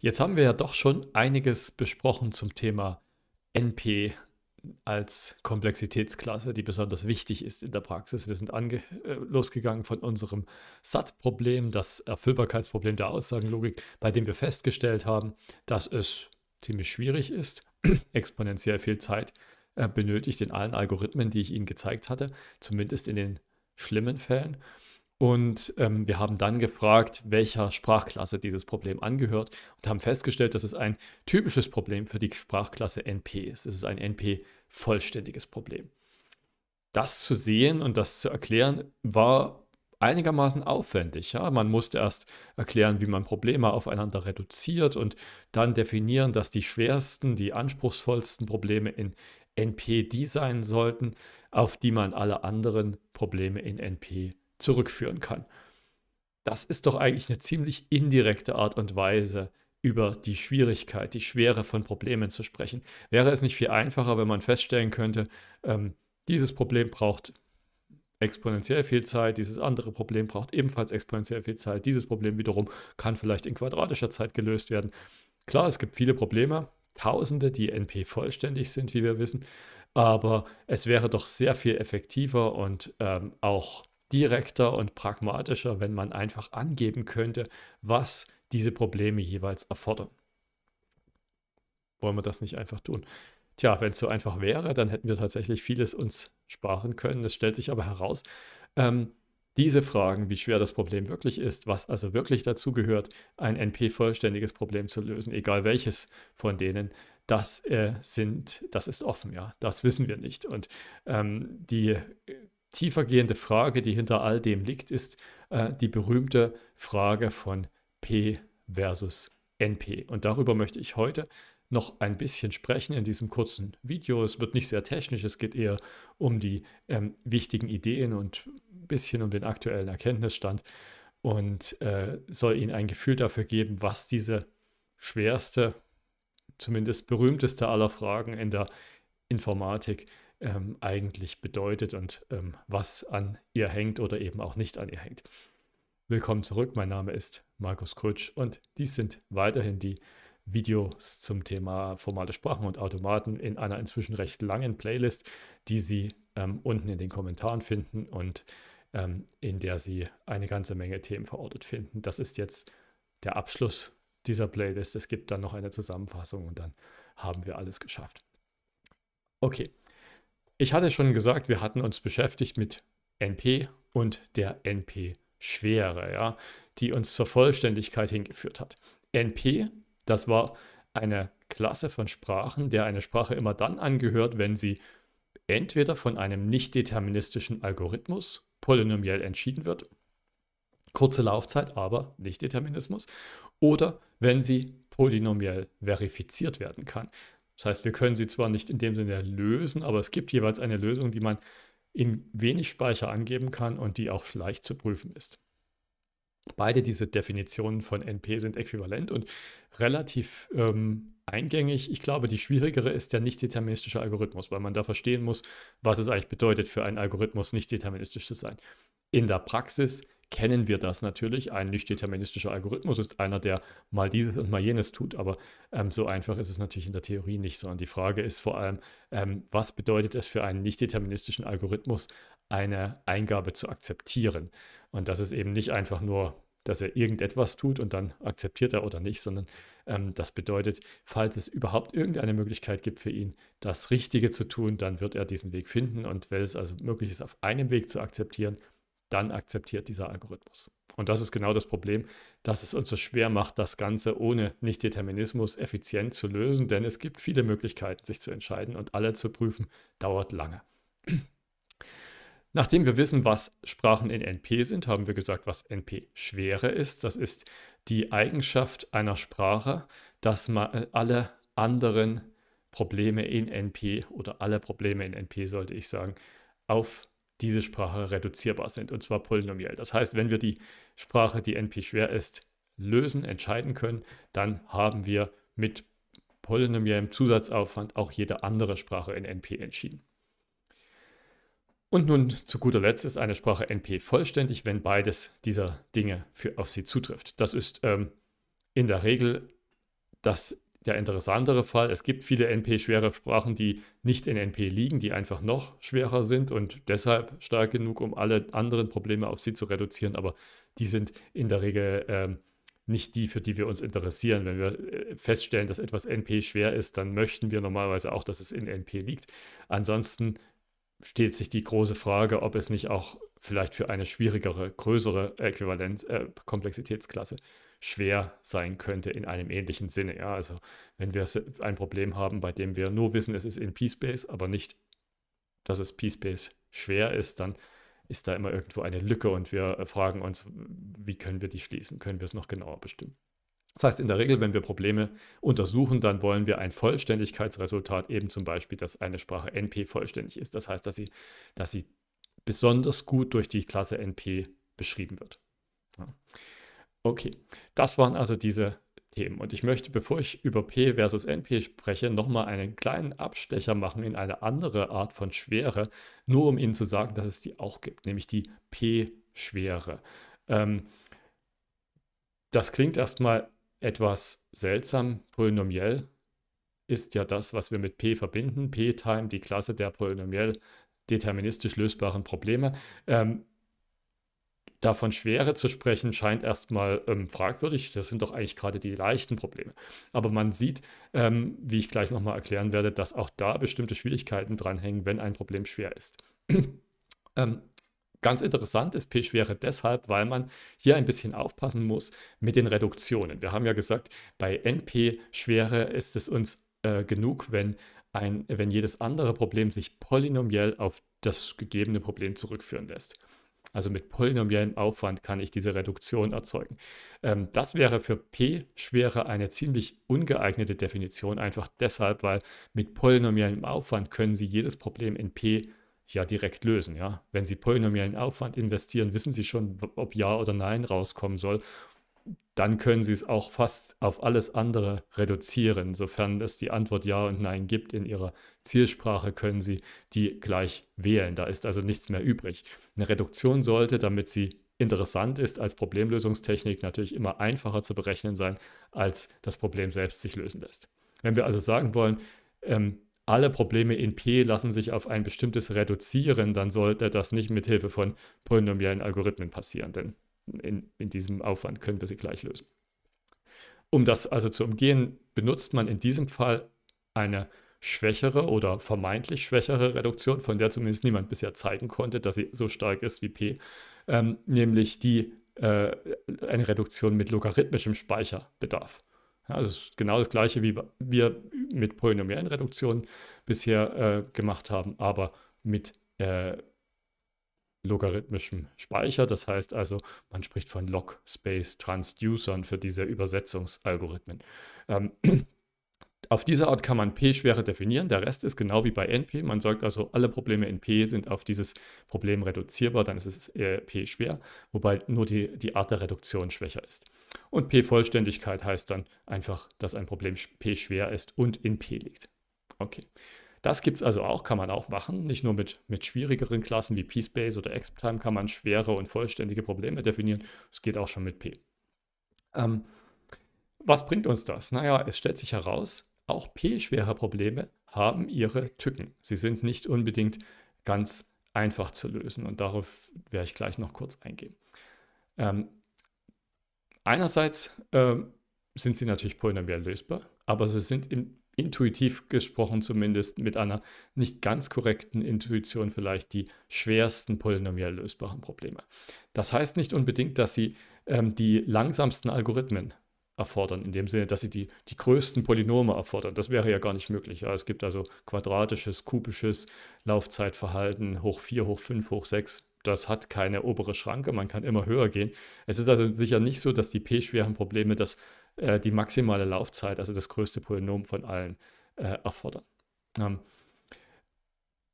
Jetzt haben wir ja doch schon einiges besprochen zum Thema NP als Komplexitätsklasse, die besonders wichtig ist in der Praxis. Wir sind ange äh, losgegangen von unserem SAT-Problem, das Erfüllbarkeitsproblem der Aussagenlogik, bei dem wir festgestellt haben, dass es ziemlich schwierig ist, exponentiell viel Zeit äh, benötigt in allen Algorithmen, die ich Ihnen gezeigt hatte, zumindest in den schlimmen Fällen. Und ähm, wir haben dann gefragt, welcher Sprachklasse dieses Problem angehört und haben festgestellt, dass es ein typisches Problem für die Sprachklasse NP ist. Es ist ein NP-vollständiges Problem. Das zu sehen und das zu erklären war einigermaßen aufwendig. Ja? Man musste erst erklären, wie man Probleme aufeinander reduziert und dann definieren, dass die schwersten, die anspruchsvollsten Probleme in NP die sein sollten, auf die man alle anderen Probleme in NP zurückführen kann. Das ist doch eigentlich eine ziemlich indirekte Art und Weise, über die Schwierigkeit, die Schwere von Problemen zu sprechen. Wäre es nicht viel einfacher, wenn man feststellen könnte, ähm, dieses Problem braucht exponentiell viel Zeit, dieses andere Problem braucht ebenfalls exponentiell viel Zeit, dieses Problem wiederum kann vielleicht in quadratischer Zeit gelöst werden. Klar, es gibt viele Probleme, Tausende, die NP vollständig sind, wie wir wissen, aber es wäre doch sehr viel effektiver und ähm, auch direkter und pragmatischer, wenn man einfach angeben könnte, was diese Probleme jeweils erfordern. Wollen wir das nicht einfach tun? Tja, wenn es so einfach wäre, dann hätten wir tatsächlich vieles uns sparen können. Es stellt sich aber heraus, ähm, diese Fragen, wie schwer das Problem wirklich ist, was also wirklich dazu gehört, ein NP-vollständiges Problem zu lösen, egal welches von denen, das äh, sind, das ist offen, ja, das wissen wir nicht. Und ähm, die äh, tiefergehende Frage, die hinter all dem liegt, ist äh, die berühmte Frage von P versus NP. Und darüber möchte ich heute noch ein bisschen sprechen in diesem kurzen Video. Es wird nicht sehr technisch, es geht eher um die ähm, wichtigen Ideen und ein bisschen um den aktuellen Erkenntnisstand und äh, soll Ihnen ein Gefühl dafür geben, was diese schwerste, zumindest berühmteste aller Fragen in der Informatik ist ähm, eigentlich bedeutet und ähm, was an ihr hängt oder eben auch nicht an ihr hängt. Willkommen zurück, mein Name ist Markus Krutsch und dies sind weiterhin die Videos zum Thema formale Sprachen und Automaten in einer inzwischen recht langen Playlist, die Sie ähm, unten in den Kommentaren finden und ähm, in der Sie eine ganze Menge Themen verortet finden. Das ist jetzt der Abschluss dieser Playlist. Es gibt dann noch eine Zusammenfassung und dann haben wir alles geschafft. Okay, ich hatte schon gesagt, wir hatten uns beschäftigt mit NP und der NP-Schwere, ja, die uns zur Vollständigkeit hingeführt hat. NP, das war eine Klasse von Sprachen, der eine Sprache immer dann angehört, wenn sie entweder von einem nicht-deterministischen Algorithmus polynomiell entschieden wird, kurze Laufzeit, aber nicht Determinismus, oder wenn sie polynomiell verifiziert werden kann. Das heißt, wir können sie zwar nicht in dem Sinne lösen, aber es gibt jeweils eine Lösung, die man in wenig Speicher angeben kann und die auch leicht zu prüfen ist. Beide diese Definitionen von NP sind äquivalent und relativ ähm, eingängig. Ich glaube, die schwierigere ist der nicht-deterministische Algorithmus, weil man da verstehen muss, was es eigentlich bedeutet, für einen Algorithmus nicht deterministisch zu sein. In der Praxis kennen wir das natürlich. Ein nicht deterministischer Algorithmus ist einer, der mal dieses und mal jenes tut, aber ähm, so einfach ist es natürlich in der Theorie nicht, sondern die Frage ist vor allem, ähm, was bedeutet es für einen nicht deterministischen Algorithmus, eine Eingabe zu akzeptieren? Und das ist eben nicht einfach nur dass er irgendetwas tut und dann akzeptiert er oder nicht, sondern ähm, das bedeutet, falls es überhaupt irgendeine Möglichkeit gibt für ihn, das Richtige zu tun, dann wird er diesen Weg finden und wenn es also möglich ist, auf einem Weg zu akzeptieren, dann akzeptiert dieser Algorithmus. Und das ist genau das Problem, dass es uns so schwer macht, das Ganze ohne Nichtdeterminismus effizient zu lösen, denn es gibt viele Möglichkeiten, sich zu entscheiden und alle zu prüfen, dauert lange. Nachdem wir wissen, was Sprachen in NP sind, haben wir gesagt, was NP-Schwere ist. Das ist die Eigenschaft einer Sprache, dass man äh, alle anderen Probleme in NP oder alle Probleme in NP, sollte ich sagen, auf diese Sprache reduzierbar sind, und zwar polynomiell. Das heißt, wenn wir die Sprache, die NP schwer ist, lösen, entscheiden können, dann haben wir mit polynomiellem Zusatzaufwand auch jede andere Sprache in NP entschieden. Und nun zu guter Letzt ist eine Sprache NP vollständig, wenn beides dieser Dinge für, auf sie zutrifft. Das ist ähm, in der Regel das der interessantere Fall. Es gibt viele NP-schwere Sprachen, die nicht in NP liegen, die einfach noch schwerer sind und deshalb stark genug, um alle anderen Probleme auf sie zu reduzieren. Aber die sind in der Regel ähm, nicht die, für die wir uns interessieren. Wenn wir äh, feststellen, dass etwas NP schwer ist, dann möchten wir normalerweise auch, dass es in NP liegt. Ansonsten steht sich die große Frage, ob es nicht auch vielleicht für eine schwierigere, größere Äquivalent, äh, Komplexitätsklasse schwer sein könnte in einem ähnlichen Sinne. Ja, also wenn wir ein Problem haben, bei dem wir nur wissen, es ist in P-Space, aber nicht, dass es P-Space schwer ist, dann ist da immer irgendwo eine Lücke und wir äh, fragen uns, wie können wir die schließen? Können wir es noch genauer bestimmen? Das heißt, in der Regel, wenn wir Probleme untersuchen, dann wollen wir ein Vollständigkeitsresultat, eben zum Beispiel, dass eine Sprache NP vollständig ist. Das heißt, dass sie, dass sie besonders gut durch die Klasse NP beschrieben wird. Ja. Okay, das waren also diese Themen. Und ich möchte, bevor ich über P versus NP spreche, nochmal einen kleinen Abstecher machen in eine andere Art von Schwere, nur um Ihnen zu sagen, dass es die auch gibt, nämlich die P-Schwere. Ähm, das klingt erstmal etwas seltsam. Polynomiell ist ja das, was wir mit P verbinden. P-Time, die Klasse der polynomiell deterministisch lösbaren Probleme. Ähm, davon Schwere zu sprechen, scheint erstmal ähm, fragwürdig. Das sind doch eigentlich gerade die leichten Probleme. Aber man sieht, ähm, wie ich gleich nochmal erklären werde, dass auch da bestimmte Schwierigkeiten dranhängen, wenn ein Problem schwer ist. ähm, ganz interessant ist P-Schwere deshalb, weil man hier ein bisschen aufpassen muss mit den Reduktionen. Wir haben ja gesagt, bei NP-Schwere ist es uns äh, genug, wenn ein, wenn jedes andere Problem sich polynomiell auf das gegebene Problem zurückführen lässt. Also mit polynomiellem Aufwand kann ich diese Reduktion erzeugen. Ähm, das wäre für P-Schwere eine ziemlich ungeeignete Definition, einfach deshalb, weil mit polynomiellem Aufwand können Sie jedes Problem in P ja direkt lösen. Ja? Wenn Sie polynomiellen Aufwand investieren, wissen Sie schon, ob Ja oder Nein rauskommen soll dann können Sie es auch fast auf alles andere reduzieren. Sofern es die Antwort Ja und Nein gibt in Ihrer Zielsprache, können Sie die gleich wählen. Da ist also nichts mehr übrig. Eine Reduktion sollte, damit sie interessant ist als Problemlösungstechnik, natürlich immer einfacher zu berechnen sein, als das Problem selbst sich lösen lässt. Wenn wir also sagen wollen, ähm, alle Probleme in P lassen sich auf ein bestimmtes reduzieren, dann sollte das nicht mit Hilfe von polynomiellen Algorithmen passieren, denn in, in diesem Aufwand können wir sie gleich lösen. Um das also zu umgehen, benutzt man in diesem Fall eine schwächere oder vermeintlich schwächere Reduktion, von der zumindest niemand bisher zeigen konnte, dass sie so stark ist wie P, ähm, nämlich die äh, eine Reduktion mit logarithmischem Speicherbedarf. Ja, also das genau das gleiche, wie wir mit Polynomialen Reduktionen bisher äh, gemacht haben, aber mit äh, logarithmischem Speicher. Das heißt also, man spricht von Log-Space-Transducern für diese Übersetzungsalgorithmen. Ähm, auf diese Art kann man P-Schwere definieren. Der Rest ist genau wie bei NP. Man sagt also, alle Probleme in P sind auf dieses Problem reduzierbar, dann ist es äh, P-schwer, wobei nur die, die Art der Reduktion schwächer ist. Und P-Vollständigkeit heißt dann einfach, dass ein Problem P schwer ist und in P liegt. Okay. Das gibt es also auch, kann man auch machen. Nicht nur mit, mit schwierigeren Klassen wie P-Space oder XPtime kann man schwere und vollständige Probleme definieren. Es geht auch schon mit P. Ähm, was bringt uns das? Naja, es stellt sich heraus, auch P-schwere Probleme haben ihre Tücken. Sie sind nicht unbedingt ganz einfach zu lösen und darauf werde ich gleich noch kurz eingehen. Ähm, einerseits ähm, sind sie natürlich polynomial lösbar, aber sie sind im intuitiv gesprochen zumindest mit einer nicht ganz korrekten Intuition vielleicht die schwersten polynomiell lösbaren Probleme. Das heißt nicht unbedingt, dass sie ähm, die langsamsten Algorithmen erfordern, in dem Sinne, dass sie die, die größten Polynome erfordern. Das wäre ja gar nicht möglich. Ja, es gibt also quadratisches, kubisches Laufzeitverhalten, hoch 4, hoch 5, hoch 6. Das hat keine obere Schranke, man kann immer höher gehen. Es ist also sicher nicht so, dass die p-schweren Probleme das äh, die maximale Laufzeit, also das größte Polynom von allen, äh, erfordern. Ähm,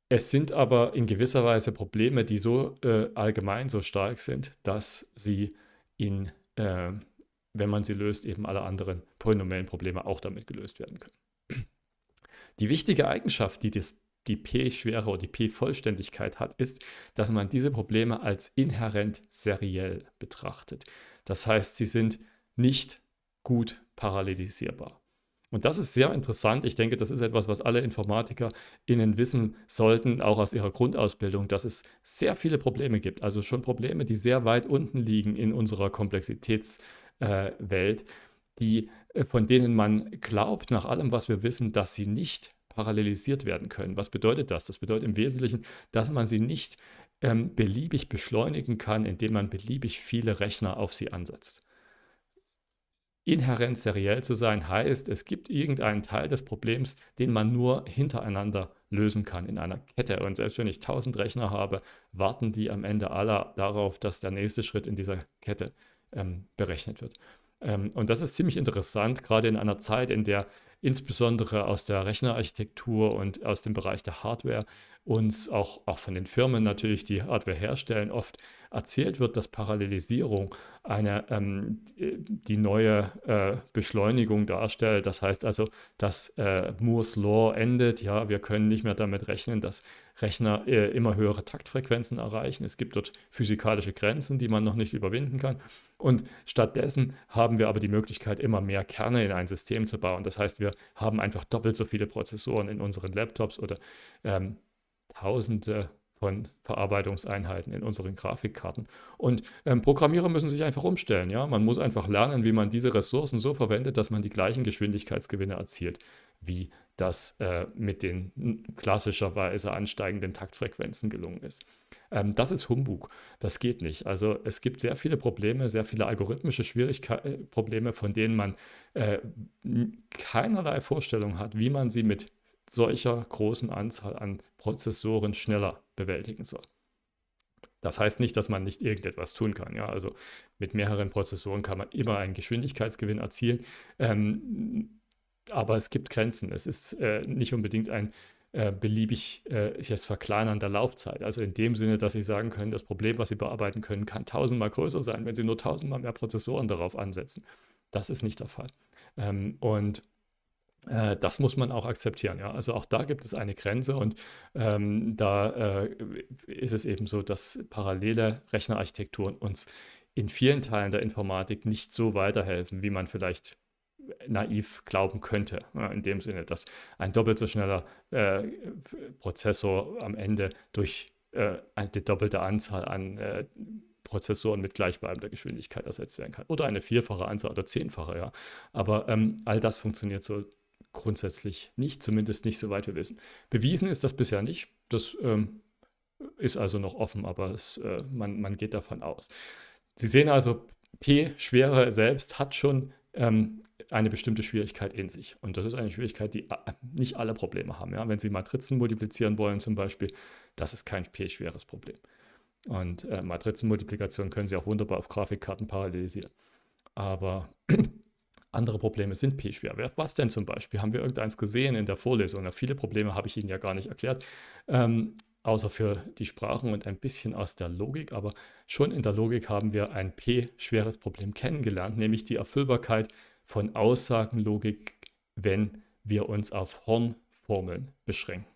es sind aber in gewisser Weise Probleme, die so äh, allgemein so stark sind, dass sie in, äh, wenn man sie löst, eben alle anderen polynomiellen Probleme auch damit gelöst werden können. Die wichtige Eigenschaft, die das die P-Schwere oder die P-Vollständigkeit hat, ist, dass man diese Probleme als inhärent seriell betrachtet. Das heißt, sie sind nicht gut parallelisierbar. Und das ist sehr interessant. Ich denke, das ist etwas, was alle InformatikerInnen wissen sollten, auch aus ihrer Grundausbildung, dass es sehr viele Probleme gibt. Also schon Probleme, die sehr weit unten liegen in unserer Komplexitätswelt, äh, die, äh, von denen man glaubt, nach allem, was wir wissen, dass sie nicht parallelisiert werden können. Was bedeutet das? Das bedeutet im Wesentlichen, dass man sie nicht ähm, beliebig beschleunigen kann, indem man beliebig viele Rechner auf sie ansetzt. Inhärent seriell zu sein heißt, es gibt irgendeinen Teil des Problems, den man nur hintereinander lösen kann in einer Kette. Und selbst wenn ich 1000 Rechner habe, warten die am Ende aller darauf, dass der nächste Schritt in dieser Kette ähm, berechnet wird. Ähm, und das ist ziemlich interessant, gerade in einer Zeit, in der insbesondere aus der Rechnerarchitektur und aus dem Bereich der Hardware uns auch, auch von den Firmen natürlich, die Hardware herstellen, oft erzählt wird, dass Parallelisierung eine, ähm, die neue äh, Beschleunigung darstellt. Das heißt also, dass äh, Moore's Law endet. Ja, wir können nicht mehr damit rechnen, dass Rechner äh, immer höhere Taktfrequenzen erreichen. Es gibt dort physikalische Grenzen, die man noch nicht überwinden kann. Und stattdessen haben wir aber die Möglichkeit, immer mehr Kerne in ein System zu bauen. Das heißt, wir haben einfach doppelt so viele Prozessoren in unseren Laptops oder ähm, Tausende von Verarbeitungseinheiten in unseren Grafikkarten. Und ähm, Programmierer müssen sich einfach umstellen. Ja? Man muss einfach lernen, wie man diese Ressourcen so verwendet, dass man die gleichen Geschwindigkeitsgewinne erzielt, wie das äh, mit den klassischerweise ansteigenden Taktfrequenzen gelungen ist. Ähm, das ist Humbug. Das geht nicht. Also es gibt sehr viele Probleme, sehr viele algorithmische Schwierigkeiten, äh, Probleme, von denen man äh, keinerlei Vorstellung hat, wie man sie mit solcher großen Anzahl an Prozessoren schneller bewältigen soll. Das heißt nicht, dass man nicht irgendetwas tun kann. Ja? Also mit mehreren Prozessoren kann man immer einen Geschwindigkeitsgewinn erzielen. Ähm, aber es gibt Grenzen. Es ist äh, nicht unbedingt ein äh, beliebig äh, Verkleinern der Laufzeit. Also in dem Sinne, dass Sie sagen können, das Problem, was Sie bearbeiten können, kann tausendmal größer sein, wenn Sie nur tausendmal mehr Prozessoren darauf ansetzen. Das ist nicht der Fall. Ähm, und äh, das muss man auch akzeptieren. Ja? Also auch da gibt es eine Grenze und ähm, da äh, ist es eben so, dass parallele Rechnerarchitekturen uns in vielen Teilen der Informatik nicht so weiterhelfen, wie man vielleicht naiv glauben könnte. in dem Sinne, dass ein doppelt so schneller äh, Prozessor am Ende durch äh, eine doppelte Anzahl an äh, Prozessoren mit gleichbleibender Geschwindigkeit ersetzt werden kann. Oder eine vierfache Anzahl oder zehnfache, ja. Aber ähm, all das funktioniert so grundsätzlich nicht, zumindest nicht soweit wir wissen. Bewiesen ist das bisher nicht. Das ähm, ist also noch offen, aber es, äh, man, man geht davon aus. Sie sehen also, P schwerer selbst hat schon ähm, eine bestimmte Schwierigkeit in sich. Und das ist eine Schwierigkeit, die äh, nicht alle Probleme haben. Ja? Wenn Sie Matrizen multiplizieren wollen zum Beispiel, das ist kein P-schweres Problem. Und äh, Matrizenmultiplikation können Sie auch wunderbar auf Grafikkarten parallelisieren. Aber andere Probleme sind P-schwer. Was denn zum Beispiel? Haben wir irgendeins gesehen in der Vorlesung? Na, viele Probleme habe ich Ihnen ja gar nicht erklärt, ähm, außer für die Sprachen und ein bisschen aus der Logik. Aber schon in der Logik haben wir ein P-schweres Problem kennengelernt, nämlich die Erfüllbarkeit von Aussagenlogik, wenn wir uns auf Hornformeln beschränken.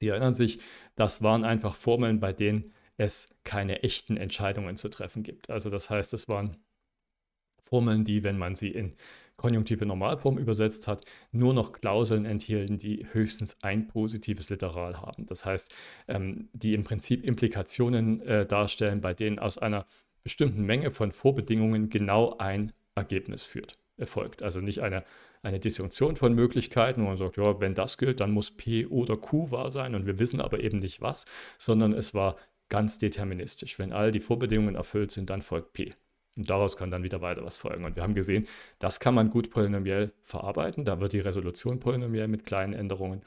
Sie erinnern sich, das waren einfach Formeln, bei denen es keine echten Entscheidungen zu treffen gibt. Also das heißt, es waren Formeln, die, wenn man sie in konjunktive Normalform übersetzt hat, nur noch Klauseln enthielten, die höchstens ein positives Literal haben. Das heißt, ähm, die im Prinzip Implikationen äh, darstellen, bei denen aus einer bestimmten Menge von Vorbedingungen genau ein Ergebnis führt, erfolgt. Also nicht eine, eine Disjunktion von Möglichkeiten, wo man sagt, ja, wenn das gilt, dann muss P oder Q wahr sein und wir wissen aber eben nicht was, sondern es war ganz deterministisch. Wenn all die Vorbedingungen erfüllt sind, dann folgt P. Und daraus kann dann wieder weiter was folgen. Und wir haben gesehen, das kann man gut polynomiell verarbeiten. Da wird die Resolution polynomiell mit kleinen Änderungen.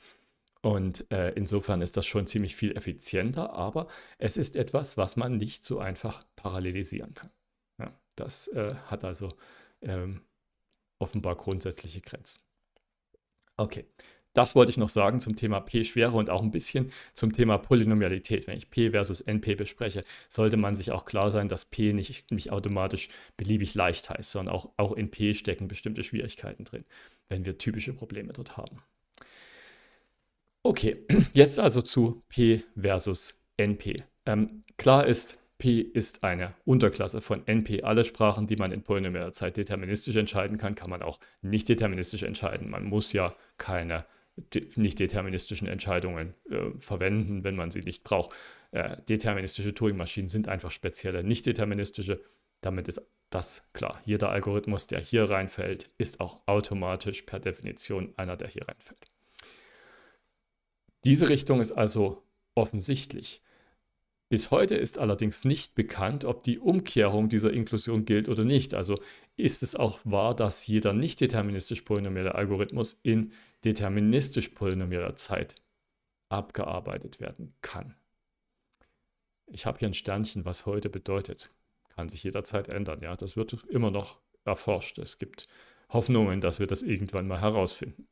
Und äh, insofern ist das schon ziemlich viel effizienter, aber es ist etwas, was man nicht so einfach parallelisieren kann. Ja, das äh, hat also ähm, offenbar grundsätzliche Grenzen. Okay, das wollte ich noch sagen zum Thema P-Schwere und auch ein bisschen zum Thema Polynomialität. Wenn ich P versus NP bespreche, sollte man sich auch klar sein, dass P nicht, nicht automatisch beliebig leicht heißt, sondern auch, auch in P stecken bestimmte Schwierigkeiten drin, wenn wir typische Probleme dort haben. Okay, jetzt also zu P versus NP. Ähm, klar ist, P ist eine Unterklasse von NP. Alle Sprachen, die man in polynomialer Zeit deterministisch entscheiden kann, kann man auch nicht deterministisch entscheiden. Man muss ja keine nicht deterministischen Entscheidungen äh, verwenden, wenn man sie nicht braucht. Äh, deterministische Turing-Maschinen sind einfach spezielle, nicht deterministische. Damit ist das klar. Jeder Algorithmus, der hier reinfällt, ist auch automatisch per Definition einer, der hier reinfällt. Diese Richtung ist also offensichtlich. Bis heute ist allerdings nicht bekannt, ob die Umkehrung dieser Inklusion gilt oder nicht. Also ist es auch wahr, dass jeder nicht-deterministisch polynomielle Algorithmus in deterministisch polynomieller Zeit abgearbeitet werden kann. Ich habe hier ein Sternchen, was heute bedeutet. Kann sich jederzeit ändern. Ja, das wird immer noch erforscht. Es gibt Hoffnungen, dass wir das irgendwann mal herausfinden.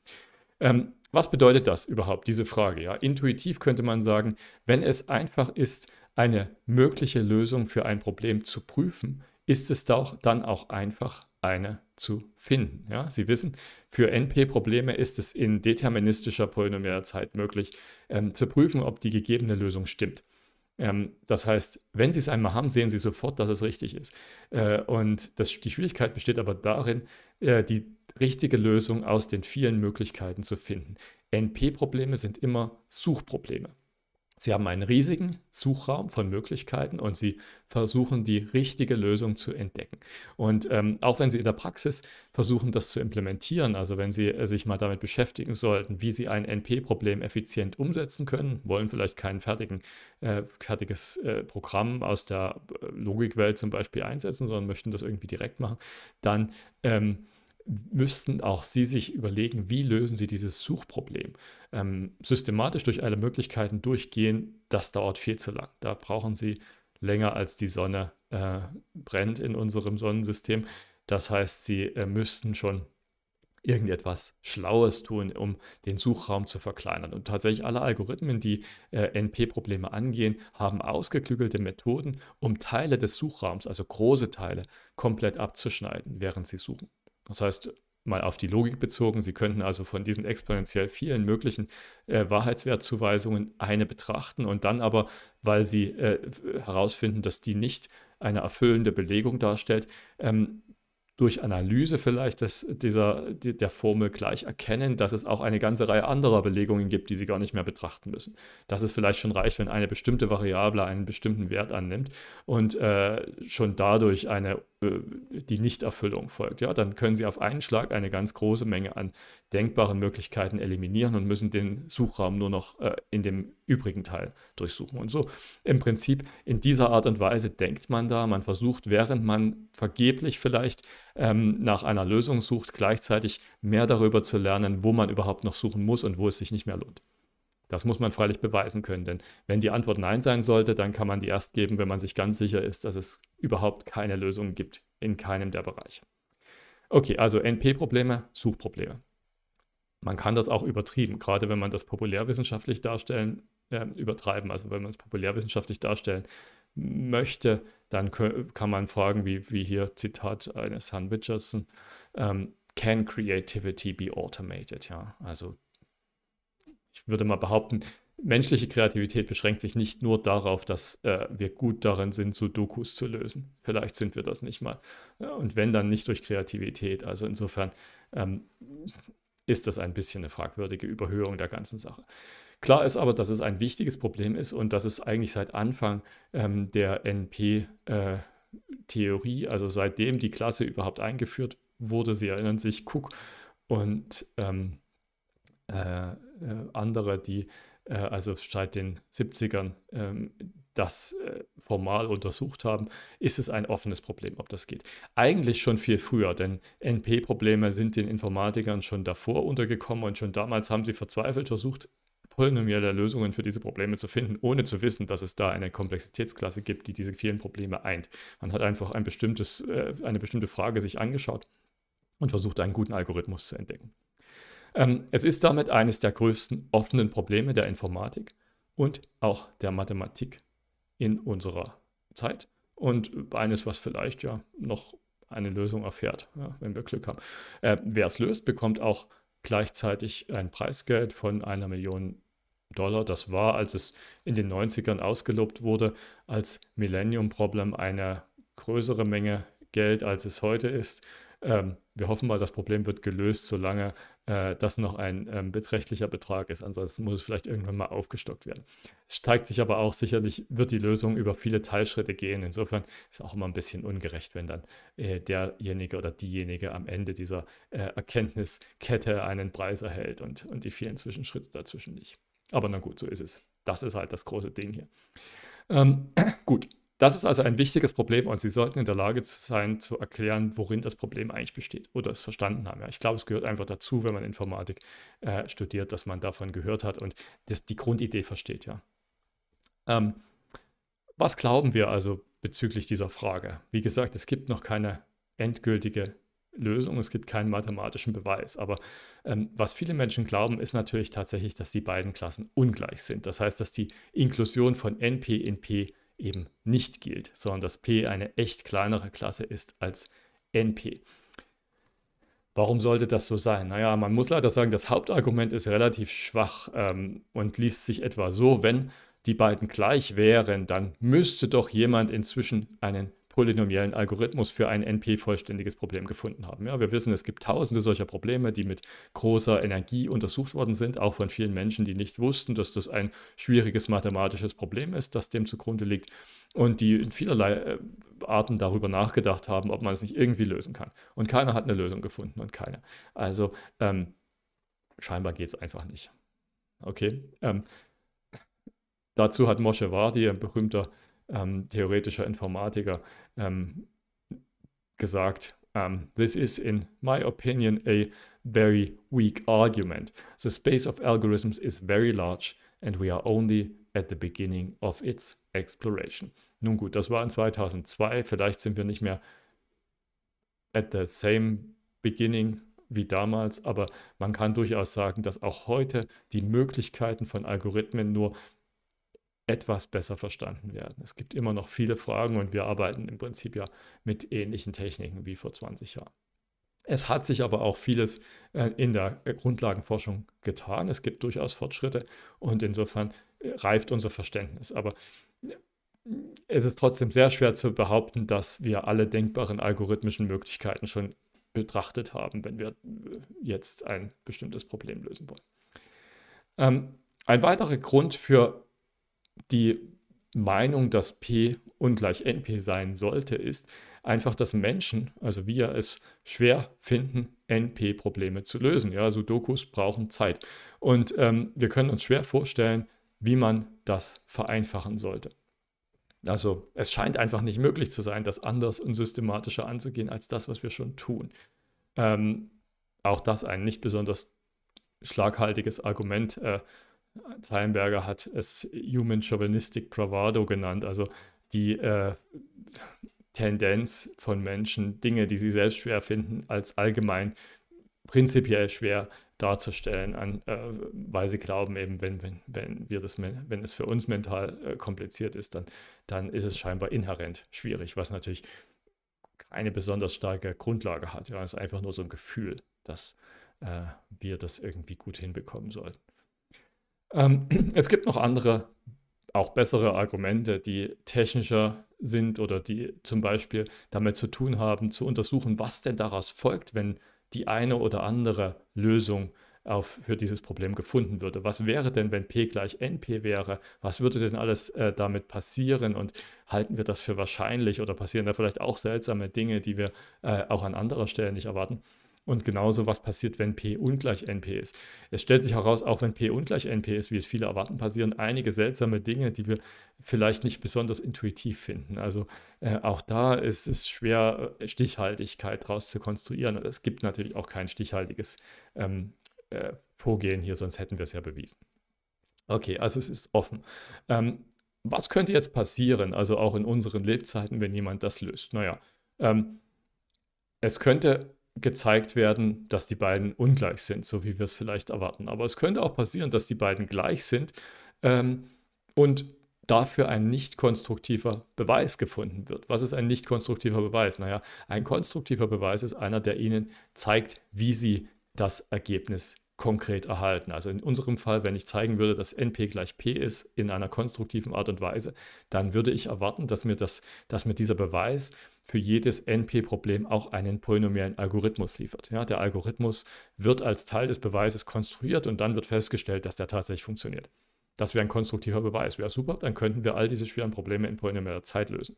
Ähm, was bedeutet das überhaupt, diese Frage? Ja, intuitiv könnte man sagen, wenn es einfach ist, eine mögliche Lösung für ein Problem zu prüfen, ist es doch dann auch einfach, eine zu finden. Ja, Sie wissen, für NP-Probleme ist es in deterministischer polynomialer Zeit möglich, ähm, zu prüfen, ob die gegebene Lösung stimmt. Ähm, das heißt, wenn Sie es einmal haben, sehen Sie sofort, dass es richtig ist. Äh, und das, die Schwierigkeit besteht aber darin, äh, die richtige Lösung aus den vielen Möglichkeiten zu finden. NP-Probleme sind immer Suchprobleme. Sie haben einen riesigen Suchraum von Möglichkeiten und Sie versuchen, die richtige Lösung zu entdecken. Und ähm, auch wenn Sie in der Praxis versuchen, das zu implementieren, also wenn Sie äh, sich mal damit beschäftigen sollten, wie Sie ein NP-Problem effizient umsetzen können, wollen vielleicht kein fertigen, äh, fertiges äh, Programm aus der äh, Logikwelt zum Beispiel einsetzen, sondern möchten das irgendwie direkt machen, dann ähm, müssten auch Sie sich überlegen, wie lösen Sie dieses Suchproblem. Ähm, systematisch durch alle Möglichkeiten durchgehen, das dauert viel zu lang. Da brauchen Sie länger als die Sonne äh, brennt in unserem Sonnensystem. Das heißt, Sie äh, müssten schon irgendetwas Schlaues tun, um den Suchraum zu verkleinern. Und tatsächlich alle Algorithmen, die äh, NP-Probleme angehen, haben ausgeklügelte Methoden, um Teile des Suchraums, also große Teile, komplett abzuschneiden, während sie suchen. Das heißt, mal auf die Logik bezogen, Sie könnten also von diesen exponentiell vielen möglichen äh, Wahrheitswertzuweisungen eine betrachten und dann aber, weil Sie äh, herausfinden, dass die nicht eine erfüllende Belegung darstellt, ähm, durch Analyse vielleicht das, dieser, die, der Formel gleich erkennen, dass es auch eine ganze Reihe anderer Belegungen gibt, die Sie gar nicht mehr betrachten müssen. Dass es vielleicht schon reicht, wenn eine bestimmte Variable einen bestimmten Wert annimmt und äh, schon dadurch eine äh, die Nichterfüllung folgt, ja, dann können Sie auf einen Schlag eine ganz große Menge an denkbaren Möglichkeiten eliminieren und müssen den Suchraum nur noch äh, in dem übrigen Teil durchsuchen. Und so im Prinzip in dieser Art und Weise denkt man da, man versucht, während man vergeblich vielleicht ähm, nach einer Lösung sucht, gleichzeitig mehr darüber zu lernen, wo man überhaupt noch suchen muss und wo es sich nicht mehr lohnt. Das muss man freilich beweisen können, denn wenn die Antwort Nein sein sollte, dann kann man die erst geben, wenn man sich ganz sicher ist, dass es überhaupt keine Lösung gibt in keinem der Bereiche. Okay, also NP-Probleme, Suchprobleme. Man kann das auch übertrieben, gerade wenn man das populärwissenschaftlich darstellen, äh, übertreiben, also wenn man es populärwissenschaftlich darstellen möchte, dann kann man fragen, wie, wie hier Zitat eines Herrn Richardson, ähm, can creativity be automated? Ja, also ich würde mal behaupten, menschliche Kreativität beschränkt sich nicht nur darauf, dass äh, wir gut darin sind, Sudokus zu lösen. Vielleicht sind wir das nicht mal. Und wenn dann nicht durch Kreativität. Also insofern ähm, ist das ein bisschen eine fragwürdige Überhöhung der ganzen Sache. Klar ist aber, dass es ein wichtiges Problem ist und dass es eigentlich seit Anfang ähm, der NP äh, Theorie, also seitdem die Klasse überhaupt eingeführt wurde, Sie erinnern sich, Cook und ähm, äh, äh, andere, die äh, also seit den 70ern ähm, das äh, formal untersucht haben, ist es ein offenes Problem, ob das geht. Eigentlich schon viel früher, denn NP-Probleme sind den Informatikern schon davor untergekommen und schon damals haben sie verzweifelt versucht, polynomiale Lösungen für diese Probleme zu finden, ohne zu wissen, dass es da eine Komplexitätsklasse gibt, die diese vielen Probleme eint. Man hat einfach ein bestimmtes, äh, eine bestimmte Frage sich angeschaut und versucht, einen guten Algorithmus zu entdecken. Ähm, es ist damit eines der größten offenen Probleme der Informatik und auch der Mathematik in unserer Zeit und eines, was vielleicht ja noch eine Lösung erfährt, ja, wenn wir Glück haben. Äh, wer es löst, bekommt auch gleichzeitig ein Preisgeld von einer Million Dollar. Das war, als es in den 90ern ausgelobt wurde, als Millennium Problem eine größere Menge Geld, als es heute ist. Ähm, wir hoffen mal, das Problem wird gelöst, solange äh, das noch ein ähm, beträchtlicher Betrag ist. Ansonsten muss es vielleicht irgendwann mal aufgestockt werden. Es steigt sich aber auch sicherlich, wird die Lösung über viele Teilschritte gehen. Insofern ist es auch immer ein bisschen ungerecht, wenn dann äh, derjenige oder diejenige am Ende dieser äh, Erkenntniskette einen Preis erhält und, und die vielen Zwischenschritte dazwischen nicht. Aber na gut, so ist es. Das ist halt das große Ding hier. Ähm, gut. Das ist also ein wichtiges Problem und Sie sollten in der Lage sein, zu erklären, worin das Problem eigentlich besteht oder es verstanden haben. Ja, ich glaube, es gehört einfach dazu, wenn man Informatik äh, studiert, dass man davon gehört hat und das, die Grundidee versteht, ja. Ähm, was glauben wir also bezüglich dieser Frage? Wie gesagt, es gibt noch keine endgültige Lösung, es gibt keinen mathematischen Beweis. Aber ähm, was viele Menschen glauben, ist natürlich tatsächlich, dass die beiden Klassen ungleich sind. Das heißt, dass die Inklusion von NP in P eben nicht gilt, sondern dass P eine echt kleinere Klasse ist als NP. Warum sollte das so sein? Naja, man muss leider sagen, das Hauptargument ist relativ schwach ähm, und liest sich etwa so, wenn die beiden gleich wären, dann müsste doch jemand inzwischen einen polynomiellen Algorithmus für ein NP-vollständiges Problem gefunden haben. Ja, wir wissen, es gibt tausende solcher Probleme, die mit großer Energie untersucht worden sind, auch von vielen Menschen, die nicht wussten, dass das ein schwieriges mathematisches Problem ist, das dem zugrunde liegt und die in vielerlei äh, Arten darüber nachgedacht haben, ob man es nicht irgendwie lösen kann. Und keiner hat eine Lösung gefunden und keiner. Also ähm, scheinbar geht es einfach nicht. Okay. Ähm, dazu hat Moshe Wardi, ein berühmter ähm, theoretischer Informatiker, ähm, gesagt, um, ähm, this is, in my opinion, a very weak argument. The space of algorithms is very large and we are only at the beginning of its exploration. Nun gut, das war in 2002. Vielleicht sind wir nicht mehr at the same beginning wie damals, aber man kann durchaus sagen, dass auch heute die Möglichkeiten von Algorithmen nur etwas besser verstanden werden. Es gibt immer noch viele Fragen und wir arbeiten im Prinzip ja mit ähnlichen Techniken wie vor 20 Jahren. Es hat sich aber auch vieles äh, in der äh, Grundlagenforschung getan. Es gibt durchaus Fortschritte und insofern äh, reift unser Verständnis. Aber es ist trotzdem sehr schwer zu behaupten, dass wir alle denkbaren algorithmischen Möglichkeiten schon betrachtet haben, wenn wir jetzt ein bestimmtes Problem lösen wollen. Ähm, ein weiterer Grund für die Meinung, dass P ungleich NP sein sollte, ist einfach, dass Menschen, also wir es schwer finden, NP-Probleme zu lösen. Ja, Sudokus brauchen Zeit. Und ähm, wir können uns schwer vorstellen, wie man das vereinfachen sollte. Also es scheint einfach nicht möglich zu sein, das anders und systematischer anzugehen als das, was wir schon tun. Ähm, auch das ein nicht besonders schlaghaltiges Argument. Äh, Zeilenberger hat es Human Chauvinistic Bravado genannt, also die äh, Tendenz von Menschen, Dinge, die sie selbst schwer finden, als allgemein prinzipiell schwer darzustellen, an, äh, weil sie glauben, eben wenn, wenn, wenn, wir das, wenn es für uns mental äh, kompliziert ist, dann, dann ist es scheinbar inhärent schwierig, was natürlich keine besonders starke Grundlage hat. Ja, es ist einfach nur so ein Gefühl, dass äh, wir das irgendwie gut hinbekommen sollten. Ähm, es gibt noch andere, auch bessere Argumente, die technischer sind oder die zum Beispiel damit zu tun haben, zu untersuchen, was denn daraus folgt, wenn die eine oder andere Lösung auf, für dieses Problem gefunden würde. Was wäre denn, wenn P gleich NP wäre? Was würde denn alles äh, damit passieren? Und halten wir das für wahrscheinlich oder passieren da vielleicht auch seltsame Dinge, die wir äh, auch an anderer Stelle nicht erwarten? Und genauso, was passiert, wenn P ungleich NP ist. Es stellt sich heraus, auch wenn P ungleich NP ist, wie es viele erwarten, passieren einige seltsame Dinge, die wir vielleicht nicht besonders intuitiv finden. Also äh, auch da ist es schwer, äh, Stichhaltigkeit daraus zu konstruieren. es gibt natürlich auch kein stichhaltiges ähm, äh, Vorgehen hier, sonst hätten wir es ja bewiesen. Okay, also es ist offen. Ähm, was könnte jetzt passieren, also auch in unseren Lebzeiten, wenn jemand das löst? Naja, ähm, es könnte gezeigt werden, dass die beiden ungleich sind, so wie wir es vielleicht erwarten. Aber es könnte auch passieren, dass die beiden gleich sind ähm, und dafür ein nicht konstruktiver Beweis gefunden wird. Was ist ein nicht konstruktiver Beweis? Naja, ein konstruktiver Beweis ist einer, der Ihnen zeigt, wie Sie das Ergebnis konkret erhalten. Also in unserem Fall, wenn ich zeigen würde, dass NP gleich P ist in einer konstruktiven Art und Weise, dann würde ich erwarten, dass mir, das, dass mir dieser Beweis für jedes NP-Problem auch einen polynomiellen Algorithmus liefert. Ja, der Algorithmus wird als Teil des Beweises konstruiert und dann wird festgestellt, dass der tatsächlich funktioniert. Das wäre ein konstruktiver Beweis, wäre super, dann könnten wir all diese schweren Probleme in polynomieller Zeit lösen.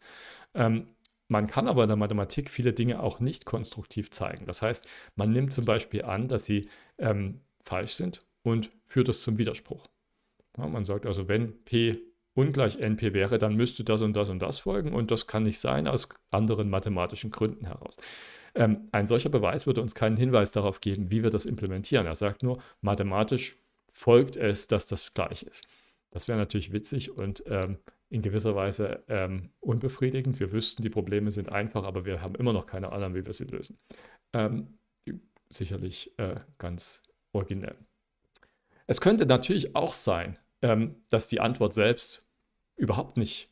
Ähm, man kann aber in der Mathematik viele Dinge auch nicht konstruktiv zeigen. Das heißt, man nimmt zum Beispiel an, dass sie ähm, falsch sind und führt es zum Widerspruch. Ja, man sagt also, wenn P ungleich NP wäre, dann müsste das und das und das folgen und das kann nicht sein aus anderen mathematischen Gründen heraus. Ähm, ein solcher Beweis würde uns keinen Hinweis darauf geben, wie wir das implementieren. Er sagt nur, mathematisch folgt es, dass das gleich ist. Das wäre natürlich witzig und ähm, in gewisser Weise ähm, unbefriedigend. Wir wüssten, die Probleme sind einfach, aber wir haben immer noch keine Ahnung, wie wir sie lösen. Ähm, sicherlich äh, ganz originell. Es könnte natürlich auch sein, ähm, dass die Antwort selbst überhaupt nicht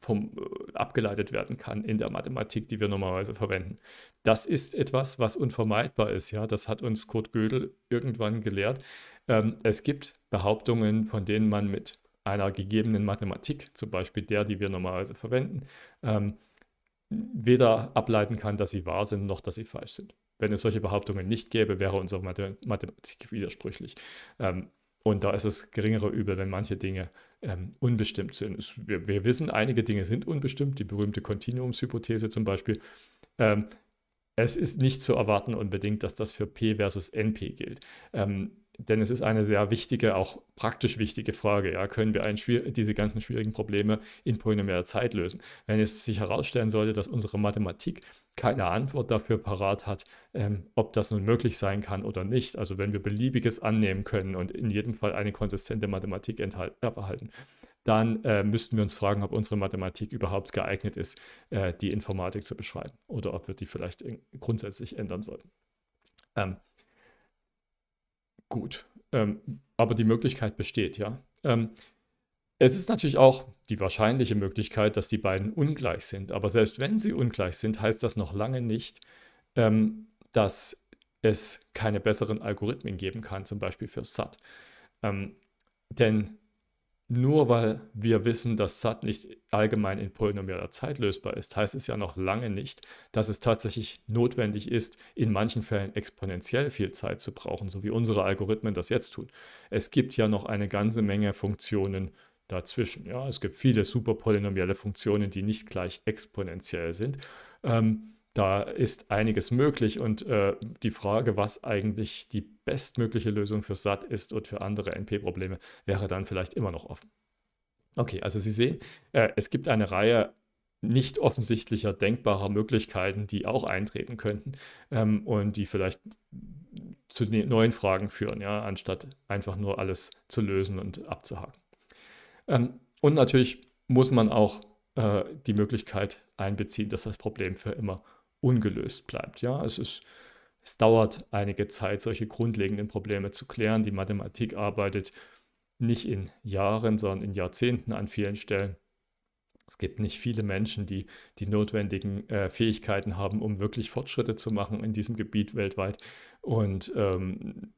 vom, äh, abgeleitet werden kann in der Mathematik, die wir normalerweise verwenden. Das ist etwas, was unvermeidbar ist. Ja? Das hat uns Kurt Gödel irgendwann gelehrt. Ähm, es gibt Behauptungen, von denen man mit einer gegebenen Mathematik, zum Beispiel der, die wir normalerweise verwenden, ähm, weder ableiten kann, dass sie wahr sind, noch dass sie falsch sind. Wenn es solche Behauptungen nicht gäbe, wäre unsere Mathematik widersprüchlich. Ähm, und da ist es geringere Übel, wenn manche Dinge ähm, unbestimmt sind. Es, wir, wir, wissen, einige Dinge sind unbestimmt, die berühmte Kontinuumshypothese zum Beispiel. Ähm, es ist nicht zu erwarten unbedingt, dass das für P versus NP gilt. Ähm, denn es ist eine sehr wichtige, auch praktisch wichtige Frage. Ja, können wir diese ganzen schwierigen Probleme in polynomialer Zeit lösen? Wenn es sich herausstellen sollte, dass unsere Mathematik keine Antwort dafür parat hat, ähm, ob das nun möglich sein kann oder nicht, also wenn wir beliebiges annehmen können und in jedem Fall eine konsistente Mathematik erhalten, dann äh, müssten wir uns fragen, ob unsere Mathematik überhaupt geeignet ist, äh, die Informatik zu beschreiben oder ob wir die vielleicht grundsätzlich ändern sollten. Ähm, gut. Ähm, aber die Möglichkeit besteht, ja. Ähm, es ist natürlich auch die wahrscheinliche Möglichkeit, dass die beiden ungleich sind. Aber selbst wenn sie ungleich sind, heißt das noch lange nicht, ähm, dass es keine besseren Algorithmen geben kann, zum Beispiel für SAT. Ähm, denn nur weil wir wissen, dass SAT nicht allgemein in polynomialer Zeit lösbar ist, heißt es ja noch lange nicht, dass es tatsächlich notwendig ist, in manchen Fällen exponentiell viel Zeit zu brauchen, so wie unsere Algorithmen das jetzt tun. Es gibt ja noch eine ganze Menge Funktionen dazwischen. Ja, es gibt viele superpolynomielle Funktionen, die nicht gleich exponentiell sind. Ähm, da ist einiges möglich und äh, die Frage, was eigentlich die bestmögliche Lösung für SAT ist und für andere NP-Probleme, wäre dann vielleicht immer noch offen. Okay, also Sie sehen, äh, es gibt eine Reihe nicht offensichtlicher denkbarer Möglichkeiten, die auch eintreten könnten ähm, und die vielleicht zu ne-, neuen Fragen führen, ja, anstatt einfach nur alles zu lösen und abzuhaken. Ähm, und natürlich muss man auch äh, die Möglichkeit einbeziehen, dass das Problem für immer ungelöst bleibt. Ja, es ist es dauert einige Zeit, solche grundlegenden Probleme zu klären. Die Mathematik arbeitet nicht in Jahren, sondern in Jahrzehnten an vielen Stellen. Es gibt nicht viele Menschen, die die notwendigen äh, Fähigkeiten haben, um wirklich Fortschritte zu machen in diesem Gebiet weltweit. Und ähm,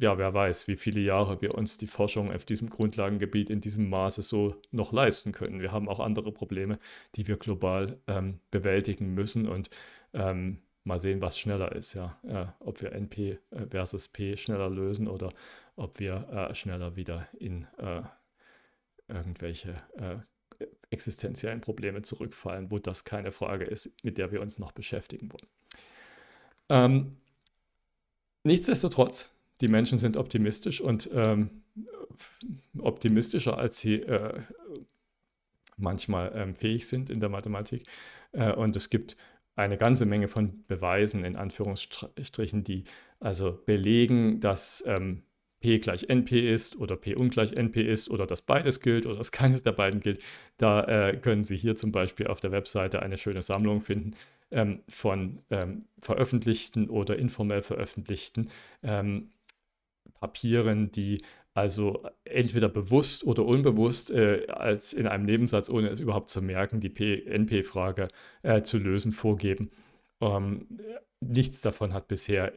ja, wer weiß, wie viele Jahre wir uns die Forschung auf diesem Grundlagengebiet in diesem Maße so noch leisten können. Wir haben auch andere Probleme, die wir global ähm, bewältigen müssen und ähm, mal sehen, was schneller ist, ja. Äh, ob wir NP versus P schneller lösen oder ob wir äh, schneller wieder in äh, irgendwelche äh, existenziellen Probleme zurückfallen, wo das keine Frage ist, mit der wir uns noch beschäftigen wollen. Ähm, nichtsdestotrotz die Menschen sind optimistisch und ähm, optimistischer, als sie äh, manchmal ähm, fähig sind in der Mathematik. Äh, und es gibt eine ganze Menge von Beweisen, in Anführungsstrichen, die also belegen, dass ähm, P gleich NP ist oder P ungleich NP ist oder dass beides gilt oder dass keines der beiden gilt. Da äh, können Sie hier zum Beispiel auf der Webseite eine schöne Sammlung finden ähm, von ähm, veröffentlichten oder informell veröffentlichten ähm, Papieren, die also entweder bewusst oder unbewusst äh, als in einem Nebensatz, ohne es überhaupt zu merken, die NP-Frage äh, zu lösen vorgeben. Ähm, nichts davon hat bisher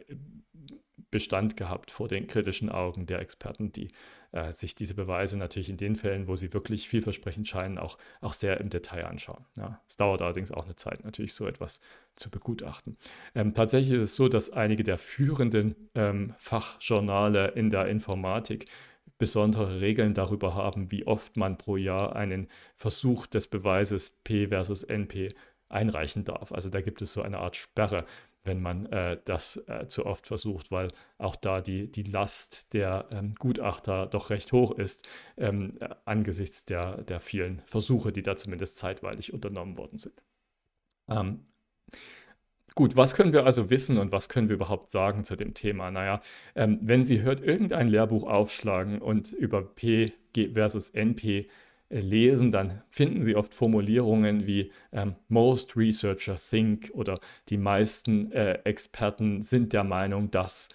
Bestand gehabt vor den kritischen Augen der Experten, die äh, sich diese Beweise natürlich in den Fällen, wo sie wirklich vielversprechend scheinen, auch, auch sehr im Detail anschauen. Ja. Es dauert allerdings auch eine Zeit, natürlich so etwas zu begutachten. Ähm, tatsächlich ist es so, dass einige der führenden ähm, Fachjournale in der Informatik besondere Regeln darüber haben, wie oft man pro Jahr einen Versuch des Beweises P versus NP einreichen darf. Also da gibt es so eine Art Sperre, wenn man äh, das äh, zu oft versucht, weil auch da die, die Last der ähm, Gutachter doch recht hoch ist, ähm, äh, angesichts der, der vielen Versuche, die da zumindest zeitweilig unternommen worden sind. Ähm, Gut, was können wir also wissen und was können wir überhaupt sagen zu dem Thema? Naja, ähm, wenn Sie hört irgendein Lehrbuch aufschlagen und über P versus NP äh, lesen, dann finden Sie oft Formulierungen wie ähm, Most Researcher think oder die meisten äh, Experten sind der Meinung, dass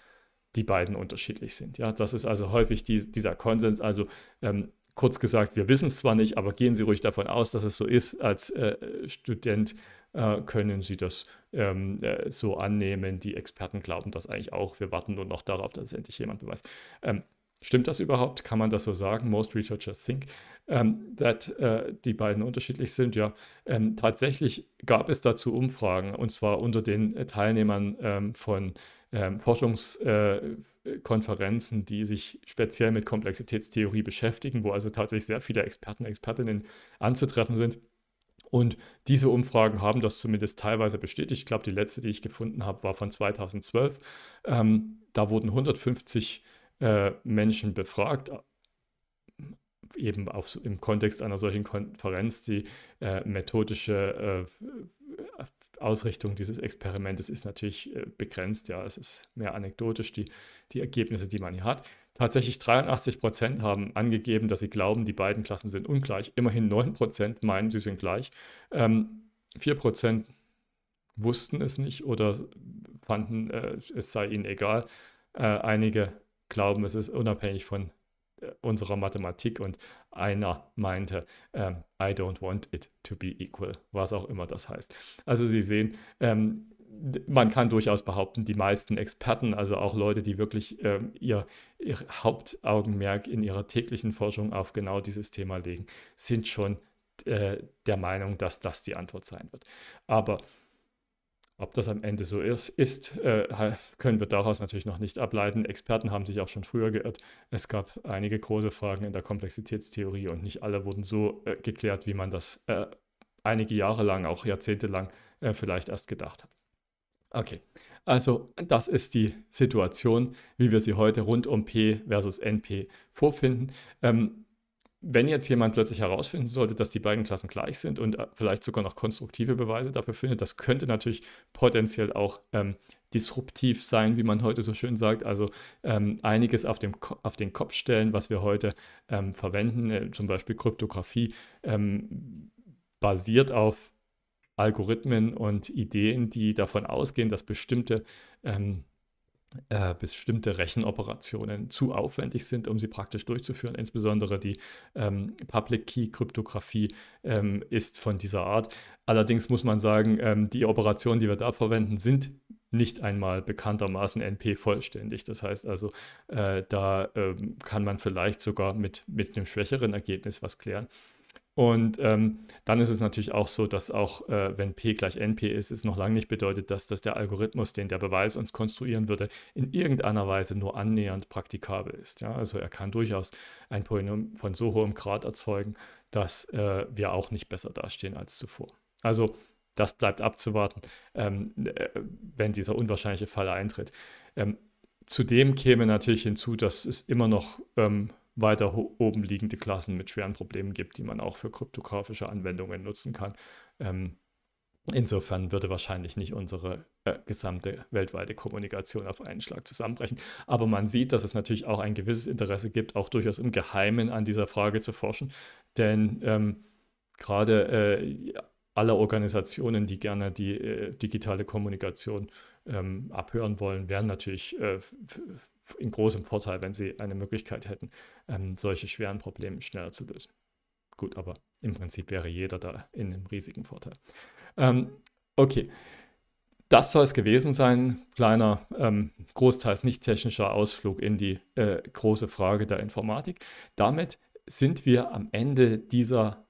die beiden unterschiedlich sind. Ja, das ist also häufig die, dieser Konsens. Also ähm, kurz gesagt, wir wissen es zwar nicht, aber gehen Sie ruhig davon aus, dass es so ist. Als äh, Student äh, können Sie das ähm, äh, so annehmen. Die Experten glauben das eigentlich auch. Wir warten nur noch darauf, dass es endlich jemand beweist. Ähm, Stimmt das überhaupt? Kann man das so sagen? Most researchers think um, ähm, that uh, die beiden unterschiedlich sind. Ja, ähm, tatsächlich gab es dazu Umfragen und zwar unter den äh, Teilnehmern ähm, von ähm, Forschungskonferenzen, äh, die sich speziell mit Komplexitätstheorie beschäftigen, wo also tatsächlich sehr viele Experten, Expertinnen anzutreffen sind. Und diese Umfragen haben das zumindest teilweise bestätigt. Ich glaube, die letzte, die ich gefunden habe, war von 2012. Ähm, da wurden 150 äh, Menschen befragt, äh, eben auf, im Kontext einer solchen Konferenz, die äh, methodische äh, Ausrichtung dieses Experimentes ist natürlich äh, begrenzt. Ja, es ist mehr anekdotisch, die, die Ergebnisse, die man hier hat. Tatsächlich 83 Prozent haben angegeben, dass sie glauben, die beiden Klassen sind ungleich. Immerhin 9 Prozent meinen, sie sind gleich. Ähm, 4 Prozent wussten es nicht oder fanden, äh, es sei ihnen egal. Äh, einige glauben, es ist unabhängig von äh, unserer Mathematik und einer meinte, ähm, I don't want it to be equal, was auch immer das heißt. Also Sie sehen, ähm, man kann durchaus behaupten, die meisten Experten, also auch Leute, die wirklich ähm, ihr, ihr Hauptaugenmerk in ihrer täglichen Forschung auf genau dieses Thema legen, sind schon äh, der Meinung, dass das die Antwort sein wird. Aber ob das am Ende so ist, ist äh, können wir daraus natürlich noch nicht ableiten. Experten haben sich auch schon früher geirrt. Es gab einige große Fragen in der Komplexitätstheorie und nicht alle wurden so äh, geklärt, wie man das äh, einige Jahre lang, auch Jahrzehnte lang äh, vielleicht erst gedacht hat. Okay, also das ist die Situation, wie wir sie heute rund um P versus NP vorfinden. Ähm, wenn jetzt jemand plötzlich herausfinden sollte, dass die beiden Klassen gleich sind und äh, vielleicht sogar noch konstruktive Beweise dafür findet, das könnte natürlich potenziell auch ähm, disruptiv sein, wie man heute so schön sagt. Also ähm, einiges auf, dem, auf den Kopf stellen, was wir heute ähm, verwenden, äh, zum Beispiel Kryptographie, ähm, basiert auf Algorithmen und Ideen, die davon ausgehen, dass bestimmte ähm, äh, bestimmte Rechenoperationen zu aufwendig sind, um sie praktisch durchzuführen. Insbesondere die ähm, Public Key Kryptographie ähm, ist von dieser Art. Allerdings muss man sagen, ähm, die Operationen, die wir da verwenden, sind nicht einmal bekanntermaßen NP vollständig. Das heißt also, äh, da ähm, kann man vielleicht sogar mit, mit einem schwächeren Ergebnis was klären. Und ähm, dann ist es natürlich auch so, dass auch äh, wenn P gleich NP ist, es noch lange nicht bedeutet, dass, dass der Algorithmus, den der Beweis uns konstruieren würde, in irgendeiner Weise nur annähernd praktikabel ist. Ja? Also er kann durchaus ein Polynom von so hohem Grad erzeugen, dass äh, wir auch nicht besser dastehen als zuvor. Also das bleibt abzuwarten, ähm, äh, wenn dieser unwahrscheinliche Fall eintritt. Ähm, zudem käme natürlich hinzu, dass es immer noch ähm, weiter oben liegende Klassen mit schweren Problemen gibt, die man auch für kryptografische Anwendungen nutzen kann. Ähm, insofern würde wahrscheinlich nicht unsere äh, gesamte weltweite Kommunikation auf einen Schlag zusammenbrechen. Aber man sieht, dass es natürlich auch ein gewisses Interesse gibt, auch durchaus im Geheimen an dieser Frage zu forschen. Denn ähm, gerade äh, alle Organisationen, die gerne die äh, digitale Kommunikation ähm, abhören wollen, werden natürlich äh, in großem Vorteil, wenn sie eine Möglichkeit hätten, ähm, solche schweren Probleme schneller zu lösen. Gut, aber im Prinzip wäre jeder da in einem riesigen Vorteil. Ähm, okay, das soll es gewesen sein. Kleiner, ähm, großteils nicht technischer Ausflug in die äh, große Frage der Informatik. Damit sind wir am Ende dieser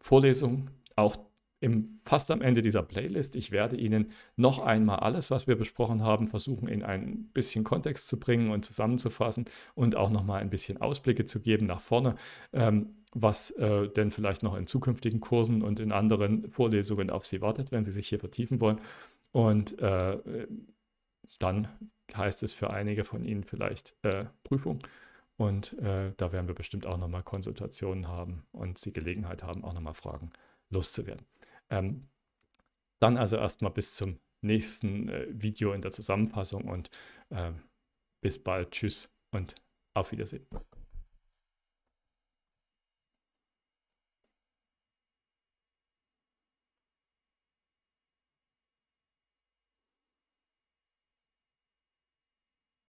Vorlesung auch im, fast am Ende dieser Playlist. Ich werde Ihnen noch einmal alles, was wir besprochen haben, versuchen in ein bisschen Kontext zu bringen und zusammenzufassen und auch noch mal ein bisschen Ausblicke zu geben nach vorne, ähm, was äh, denn vielleicht noch in zukünftigen Kursen und in anderen Vorlesungen auf Sie wartet, wenn Sie sich hier vertiefen wollen. Und äh, dann heißt es für einige von Ihnen vielleicht äh, Prüfung. Und äh, da werden wir bestimmt auch nochmal Konsultationen haben und Sie Gelegenheit haben, auch nochmal Fragen loszuwerden. Ähm, dann also erstmal bis zum nächsten äh, Video in der Zusammenfassung und äh, bis bald. Tschüss und auf Wiedersehen.